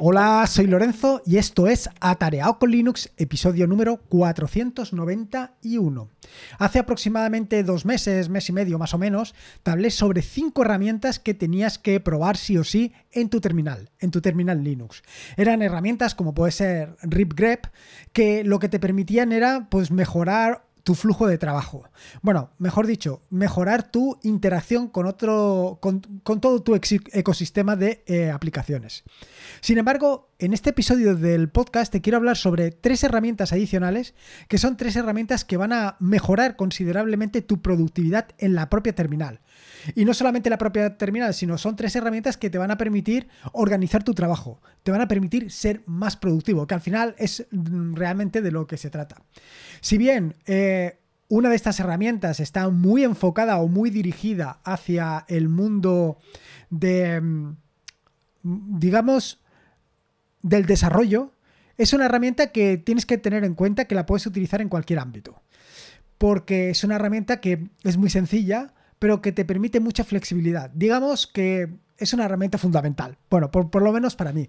Hola, soy Lorenzo y esto es Atareado con Linux, episodio número 491. Hace aproximadamente dos meses, mes y medio más o menos, te hablé sobre cinco herramientas que tenías que probar sí o sí en tu terminal, en tu terminal Linux. Eran herramientas como puede ser RipGrep, que lo que te permitían era pues mejorar tu flujo de trabajo. Bueno, mejor dicho, mejorar tu interacción con otro. con, todo tu ecosistema de eh, aplicaciones. Sin embargo, en este episodio del podcast te quiero hablar sobre tres herramientas adicionales, que son tres herramientas que van a mejorar considerablemente tu productividad en la propia terminal. Y no solamente la propia terminal, sino son tres herramientas que te van a permitir organizar tu trabajo, te van a permitir ser más productivo, que al final es mm, realmente de lo que se trata. Si bien... Eh, una de estas herramientas está muy enfocada o muy dirigida hacia el mundo de, mm, digamos, del desarrollo, es una herramienta que tienes que tener en cuenta que la puedes utilizar en cualquier ámbito. Porque es una herramienta que es muy sencilla, pero que te permite mucha flexibilidad. Digamos que es una herramienta fundamental. Bueno, por, lo menos para mí.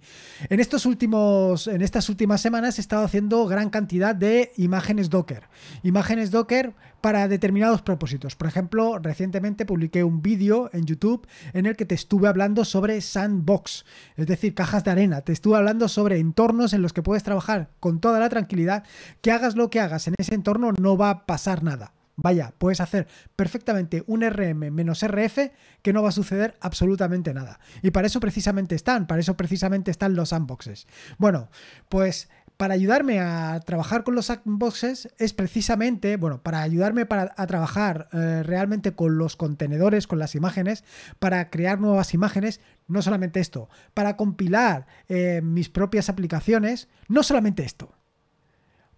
En, estos últimos, en estas últimas semanas he estado haciendo gran cantidad de imágenes Docker. Imágenes Docker para determinados propósitos. Por ejemplo, recientemente publiqué un vídeo en YouTube en el que te estuve hablando sobre sandbox, es decir, cajas de arena. Te estuve hablando sobre entornos en los que puedes trabajar con toda la tranquilidad. Que hagas lo que hagas en ese entorno no va a pasar nada. Vaya, puedes hacer perfectamente un RM-RF que no va a suceder absolutamente nada. Y para eso precisamente están, para eso precisamente están los sandboxes. Bueno, pues para ayudarme a trabajar con los sandboxes es precisamente, bueno, para ayudarme a trabajar eh, realmente con los contenedores, con las imágenes, para crear nuevas imágenes, no solamente esto, para compilar eh, mis propias aplicaciones, no solamente esto,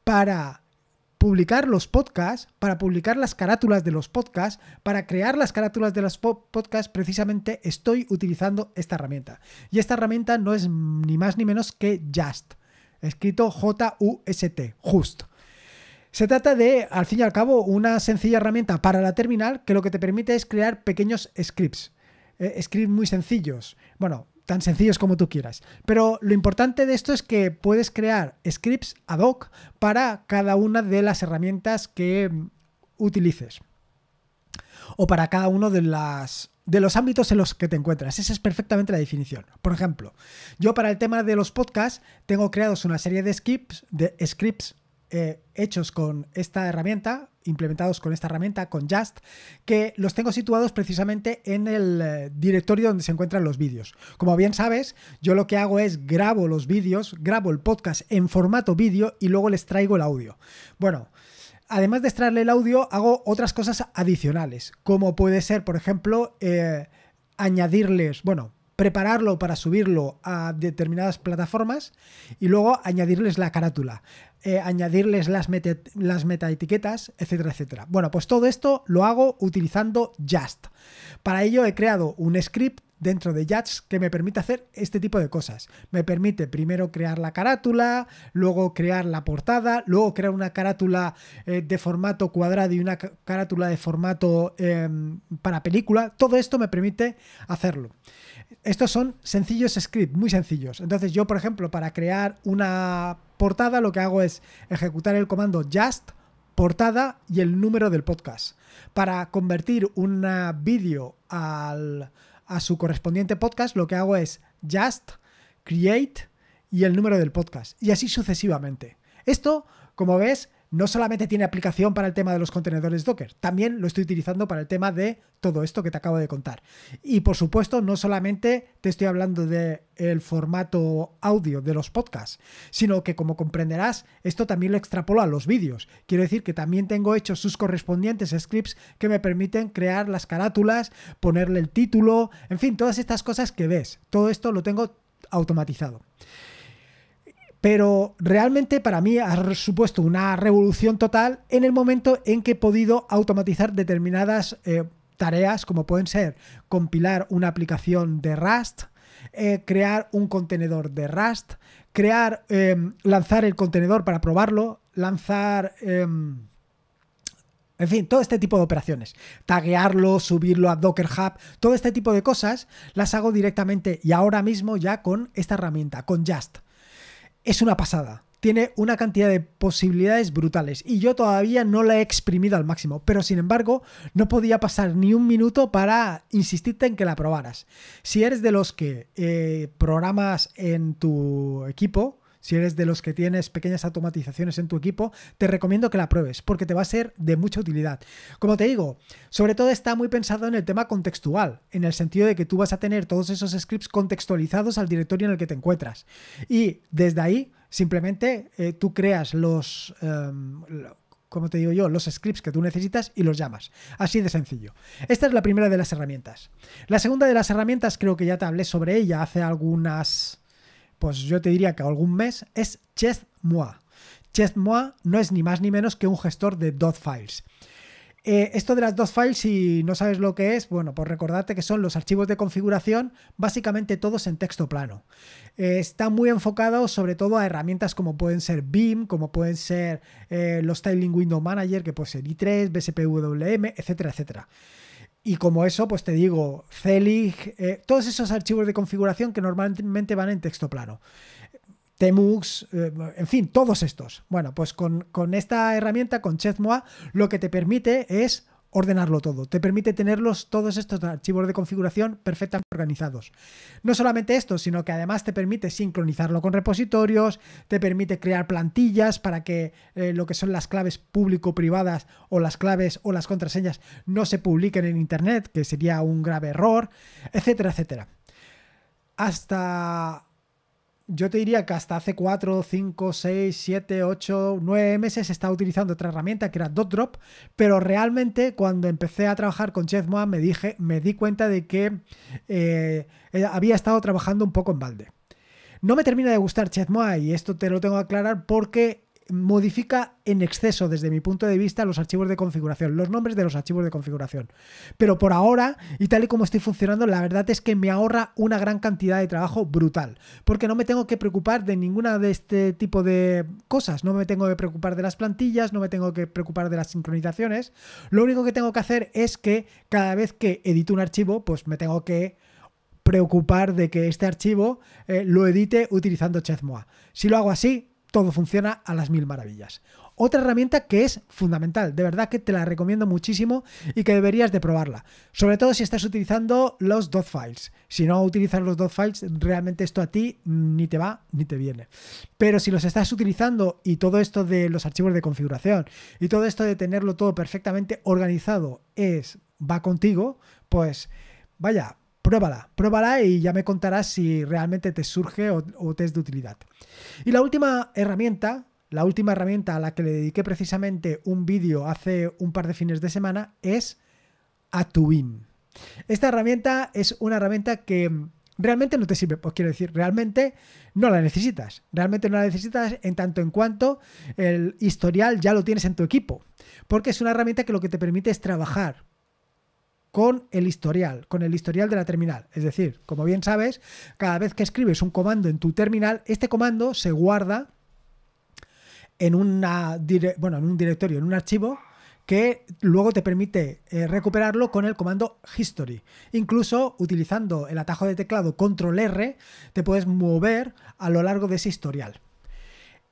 para publicar los podcasts, para publicar las carátulas de los podcasts, para crear las carátulas de los podcasts, precisamente estoy utilizando esta herramienta. Y esta herramienta no es ni más ni menos que Just, escrito J-U-S-T, Just. Se trata de, al fin y al cabo, una sencilla herramienta para la terminal que lo que te permite es crear pequeños scripts. Eh, scripts muy sencillos. Bueno, tan sencillos como tú quieras. Pero lo importante de esto es que puedes crear scripts ad hoc para cada una de las herramientas que utilices o para cada uno de las de los ámbitos en los que te encuentras. Esa es perfectamente la definición. Por ejemplo, yo para el tema de los podcasts tengo creados una serie de scripts, eh, hechos con esta herramienta, implementados con esta herramienta, con Just, que los tengo situados precisamente en el eh, directorio donde se encuentran los vídeos. Como bien sabes, yo lo que hago es grabo los vídeos, grabo el podcast en formato vídeo y luego les traigo el audio. Bueno, además de extraerle el audio, hago otras cosas adicionales, como puede ser, por ejemplo, eh, añadirles, bueno, prepararlo para subirlo a determinadas plataformas y luego añadirles la carátula, eh, añadirles las, meta, las metaetiquetas, etcétera, etcétera. Bueno, pues todo esto lo hago utilizando Just. Para ello he creado un script dentro de JATS que me permite hacer este tipo de cosas. Me permite primero crear la carátula, luego crear la portada, luego crear una carátula eh, de formato cuadrado y una carátula de formato em, para película. Todo esto me permite hacerlo. Estos son sencillos scripts, muy sencillos. Entonces yo, por ejemplo, para crear una portada lo que hago es ejecutar el comando just portada y el número del podcast. Para convertir un vídeo al a su correspondiente podcast, lo que hago es just, create y el número del podcast. Y así sucesivamente. Esto, como ves, no solamente tiene aplicación para el tema de los contenedores Docker, también lo estoy utilizando para el tema de todo esto que te acabo de contar. Y por supuesto, no solamente te estoy hablando del formato audio de los podcasts, sino que como comprenderás, esto también lo extrapolo a los vídeos. Quiero decir que también tengo hechos sus correspondientes scripts que me permiten crear las carátulas, ponerle el título, en fin, todas estas cosas que ves. Todo esto lo tengo automatizado pero realmente para mí ha supuesto una revolución total en el momento en que he podido automatizar determinadas eh, tareas, como pueden ser compilar una aplicación de Rust, eh, crear un contenedor de Rust, crear, em, lanzar el contenedor para probarlo, lanzar... Em, en fin, todo este tipo de operaciones. Taguearlo, subirlo a Docker Hub, todo este tipo de cosas las hago directamente y ahora mismo ya con esta herramienta, con Just es una pasada. Tiene una cantidad de posibilidades brutales y yo todavía no la he exprimido al máximo, pero sin embargo no podía pasar ni un minuto para insistirte en que la probaras. Si eres de los que eh, programas en tu equipo, si eres de los que tienes pequeñas automatizaciones en tu equipo, te recomiendo que la pruebes porque te va a ser de mucha utilidad. Como te digo, sobre todo está muy pensado en el tema contextual, en el sentido de que tú vas a tener todos esos scripts contextualizados al directorio en el que te encuentras. Y desde ahí, simplemente eh, tú creas los... Em, como te digo yo, los scripts que tú necesitas y los llamas. Así de sencillo. Esta es la primera de las herramientas. La segunda de las herramientas, creo que ya te hablé sobre ella hace algunas pues yo te diría que algún mes, es Chessmoa. Chessmoa no es ni más ni menos que un gestor de dot files. Eh, esto de las .dot files, si no sabes lo que es, bueno, pues recordarte que son los archivos de configuración, básicamente todos en texto plano. Eh, está muy enfocado sobre todo a herramientas como pueden ser BIM, como pueden ser eh, los Styling Window Manager, que puede ser i3, BSPWM, etcétera, etcétera. Y como eso, pues te digo, Celig, eh, todos esos archivos de configuración que normalmente van en texto plano. Temux, eh, en fin, todos estos. Bueno, pues con, con esta herramienta, con Chezmoa, lo que te permite es ordenarlo todo. Te permite tenerlos todos estos archivos de configuración perfectamente organizados. No solamente esto, sino que además te permite sincronizarlo con repositorios, te permite crear plantillas para que eh, lo que son las claves público-privadas o las claves o las contraseñas no se publiquen en Internet, que sería un grave error, etcétera, etcétera. Hasta yo te diría que hasta hace 4, 5, 6, 7, 8, 9 meses estaba utilizando otra herramienta que era DotDrop, pero realmente cuando empecé a trabajar con Jeff me, dije, me di cuenta de que eh, eh, había estado trabajando un poco en balde. No me termina de gustar Chezmoa y esto te lo tengo que aclarar porque modifica en exceso, desde mi punto de vista, los archivos de configuración, los nombres de los archivos de configuración. Pero por ahora, y tal y como estoy funcionando, la verdad es que me ahorra una gran cantidad de trabajo brutal, porque no me tengo que preocupar de ninguna de este tipo de cosas, no me tengo que preocupar de las plantillas, no me tengo que preocupar de las sincronizaciones, lo único que tengo que hacer es que cada vez que edito un archivo, pues me tengo que preocupar de que este archivo eh, lo edite utilizando Chezmoa. Si lo hago así, todo funciona a las mil maravillas. Otra herramienta que es fundamental, de verdad que te la recomiendo muchísimo y que deberías de probarla, sobre todo si estás utilizando los dot files. Si no utilizas los dot files, realmente esto a ti ni te va ni te viene. Pero si los estás utilizando y todo esto de los archivos de configuración y todo esto de tenerlo todo perfectamente organizado es va contigo, pues vaya, pruébala, pruébala y ya me contarás si realmente te surge o, te es de utilidad. Y la última herramienta, la última herramienta a la que le dediqué precisamente un vídeo hace un par de fines de semana es Atuin. Esta herramienta es una herramienta que realmente no te sirve. Pues quiero decir, realmente no la necesitas. Realmente no la necesitas en tanto en cuanto el historial ya lo tienes en tu equipo. Porque es una herramienta que lo que te permite es trabajar con el historial, con el historial de la terminal. Es decir, como bien sabes, cada vez que escribes un comando en tu terminal, este comando se guarda en, una bueno, en un directorio, en un archivo que luego te permite eh, recuperarlo con el comando history. Incluso utilizando el atajo de teclado control R, te puedes mover a lo largo de ese historial.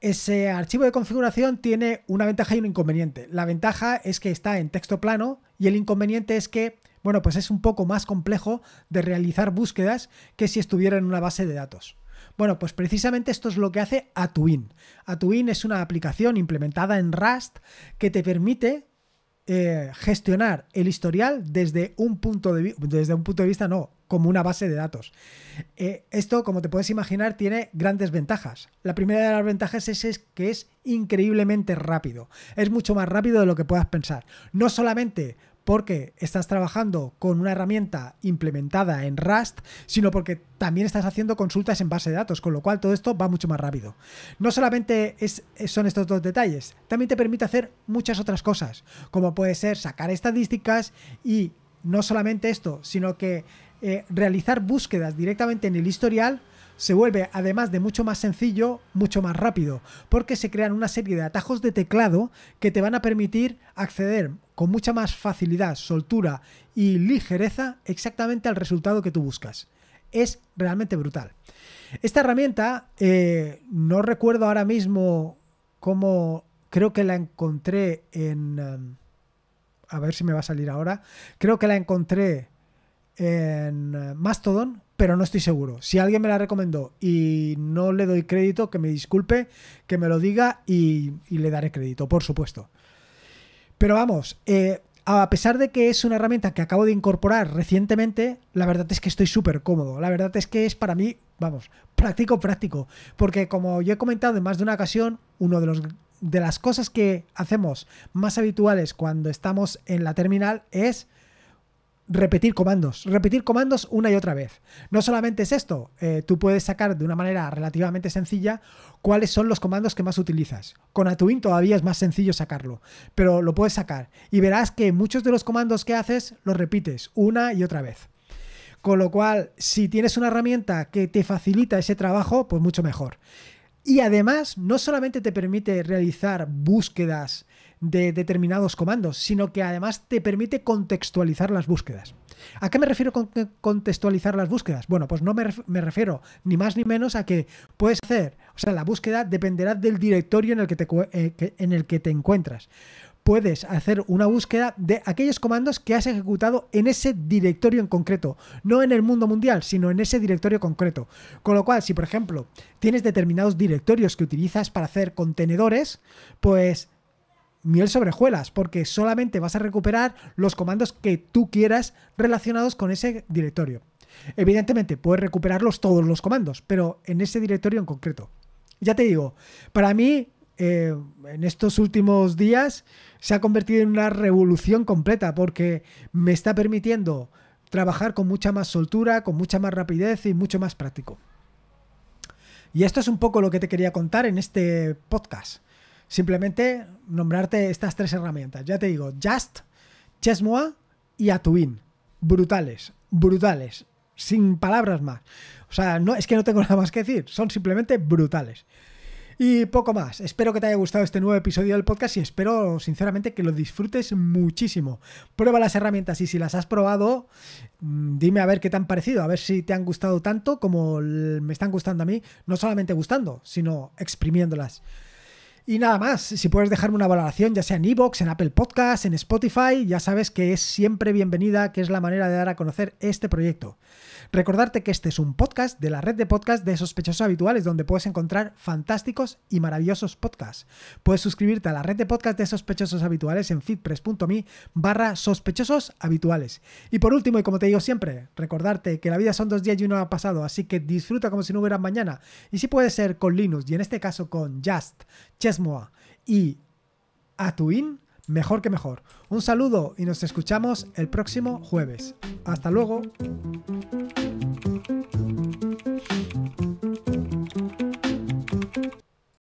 Ese archivo de configuración tiene una ventaja y un inconveniente. La ventaja es que está en texto plano y el inconveniente es que bueno, pues es un poco más complejo de realizar búsquedas que si estuviera en una base de datos. Bueno, pues precisamente esto es lo que hace Atuin. Atuin es una aplicación implementada en Rust que te permite eh, gestionar el historial desde un punto de desde un punto de vista no como una base de datos. Eh, esto, como te puedes imaginar, tiene grandes ventajas. La primera de las ventajas es, es, que es increíblemente rápido. Es mucho más rápido de lo que puedas pensar. No solamente porque estás trabajando con una herramienta implementada en Rust, sino porque también estás haciendo consultas en base de datos, con lo cual todo esto va mucho más rápido. No solamente son estos dos detalles, también te permite hacer muchas otras cosas, como puede ser sacar estadísticas y no solamente esto, sino que eh, realizar búsquedas directamente en el historial se vuelve, además de mucho más sencillo, mucho más rápido, porque se crean una serie de atajos de teclado que te van a permitir acceder con mucha más facilidad, soltura y ligereza exactamente al resultado que tú buscas. Es realmente brutal. Esta herramienta, eh, no recuerdo ahora mismo cómo, creo que la encontré en... Eh, a ver si me va a salir ahora. Creo que la encontré en eh, Mastodon, pero no estoy seguro. Si alguien me la recomendó y no le doy crédito, que me disculpe, que me lo diga y, le daré crédito, por supuesto. Pero vamos, eh, a pesar de que es una herramienta que acabo de incorporar recientemente, la verdad es que estoy súper cómodo. La verdad es que es para mí, vamos, práctico, práctico. Porque como yo he comentado en más de una ocasión, uno de los de las cosas que hacemos más habituales cuando estamos en la terminal es repetir comandos, repetir comandos una y otra vez. No solamente es esto, eh, tú puedes sacar de una manera relativamente sencilla cuáles son los comandos que más utilizas. Con Atuin todavía es más sencillo sacarlo, pero lo puedes sacar y verás que muchos de los comandos que haces los repites una y otra vez. Con lo cual, si tienes una herramienta que te facilita ese trabajo, pues mucho mejor. Y además, no solamente te permite realizar búsquedas de determinados comandos, sino que además te permite contextualizar las búsquedas. ¿A qué me refiero con contextualizar las búsquedas? Bueno, pues no me, refiero ni más ni menos a que puedes hacer, o sea, la búsqueda dependerá del directorio en el eh, que en el que te encuentras puedes hacer una búsqueda de aquellos comandos que has ejecutado en ese directorio en concreto, no en el mundo mundial, sino en ese directorio concreto. Con lo cual, si por ejemplo tienes determinados directorios que utilizas para hacer contenedores, pues miel sobre porque solamente vas a recuperar los comandos que tú quieras relacionados con ese directorio. Evidentemente, puedes recuperarlos todos los comandos, pero en ese directorio en concreto. Ya te digo, para mí, eh, en estos últimos días, se ha convertido en una revolución completa, porque me está permitiendo trabajar con mucha más soltura, con mucha más rapidez y mucho más práctico. Y esto es un poco lo que te quería contar en este podcast simplemente nombrarte estas tres herramientas. Ya te digo, Just, Chesmoa y Atuin. Brutales, brutales, sin palabras más. O sea, no, es que no tengo nada más que decir, son simplemente brutales. Y poco más. Espero que te haya gustado este nuevo episodio del podcast y espero sinceramente que lo disfrutes muchísimo. Prueba las herramientas y si las has probado, mm, dime a ver qué te han parecido, a ver si te han gustado tanto como me están gustando a mí, no solamente gustando, sino exprimiéndolas. Y nada más, si puedes dejarme una valoración, ya sea en Evox, en Apple Podcasts, en Spotify, ya sabes que es siempre bienvenida, que es la manera de dar a conocer este proyecto. Recordarte que este es un podcast de la red de podcasts de sospechosos habituales, donde puedes encontrar fantásticos y maravillosos podcasts. Puedes suscribirte a la red de podcasts de sospechosos habituales en fitpress.me barra sospechosos habituales. Y por último, y como te digo siempre, recordarte que la vida son dos días y uno ha pasado, así que disfruta como si no hubiera mañana. Y si puede ser con Linux, y en este caso con Just, a y Atuin, mejor que mejor. Un saludo y nos escuchamos el próximo jueves. Hasta luego.